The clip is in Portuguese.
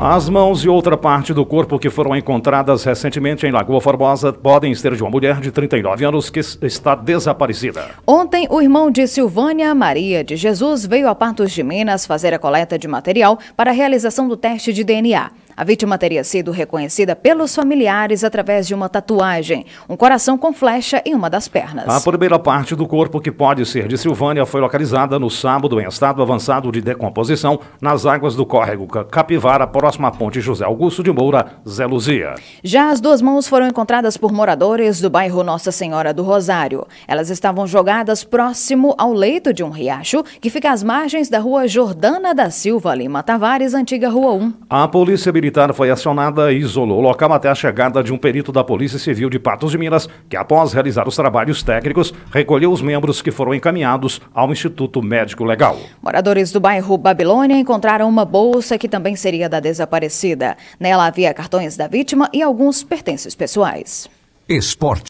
As mãos e outra parte do corpo que foram encontradas recentemente em Lagoa Formosa podem ser de uma mulher de 39 anos que está desaparecida. Ontem, o irmão de Silvânia Maria de Jesus veio a Patos de Minas fazer a coleta de material para a realização do teste de DNA. A vítima teria sido reconhecida pelos familiares através de uma tatuagem, um coração com flecha em uma das pernas. A primeira parte do corpo, que pode ser de Silvânia, foi localizada no sábado em estado avançado de decomposição nas águas do córrego Capivara, próxima à ponte José Augusto de Moura, Zé Luzia. Já as duas mãos foram encontradas por moradores do bairro Nossa Senhora do Rosário. Elas estavam jogadas próximo ao leito de um riacho que fica às margens da rua Jordana da Silva Lima Tavares, antiga Rua 1. A polícia militar militar foi acionada e isolou o local até a chegada de um perito da Polícia Civil de Patos de Minas, que após realizar os trabalhos técnicos, recolheu os membros que foram encaminhados ao Instituto Médico Legal. Moradores do bairro Babilônia encontraram uma bolsa que também seria da desaparecida. Nela havia cartões da vítima e alguns pertences pessoais. Esporte.